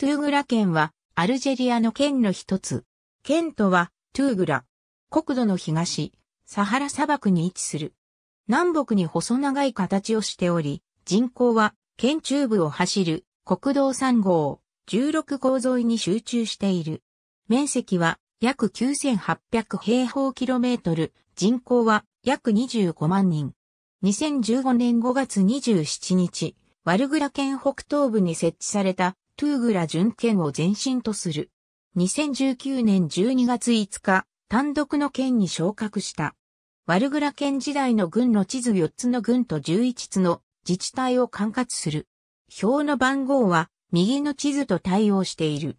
トゥーグラ県はアルジェリアの県の一つ。県都はトゥーグラ。国土の東、サハラ砂漠に位置する。南北に細長い形をしており、人口は県中部を走る国道3号、16号沿いに集中している。面積は約9800平方キロメートル、人口は約25万人。2015年5月27日、ワルグラ県北東部に設置されたトゥーグラ準権を前進とする。2019年12月5日、単独の県に昇格した。ワルグラ県時代の軍の地図4つの軍と11つの自治体を管轄する。表の番号は右の地図と対応している。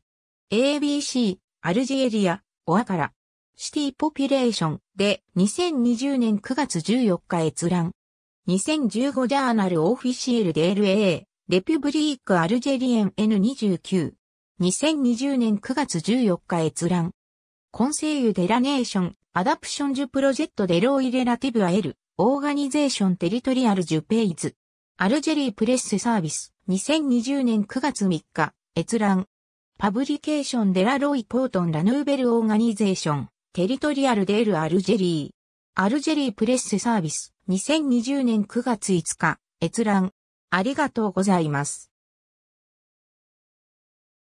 ABC、アルジェリア、オアカラ、シティポピュレーションで2020年9月14日閲覧。2015ジャーナルオフィシエルで LA、レピュブリーク・アルジェリエン N29。2020年9月14日閲覧。コンセイユ・デ・ラネーション、アダプション・ジュ・プロジェット・デ・ローイ・レラティブ・ア・エル、オーガニゼーション・テリトリアル・ジュ・ペイズ。アルジェリー・プレッセ・サービス、2020年9月3日、閲覧。パブリケーション・デ・ラ・ロイ・ポートン・ラ・ヌーベル・オーガニゼーション、テリトリアル・デ・エル・アルジェリー。アルジェリー・プレッセ・サービス、2020年9月5日、閲覧。ありがとうございます。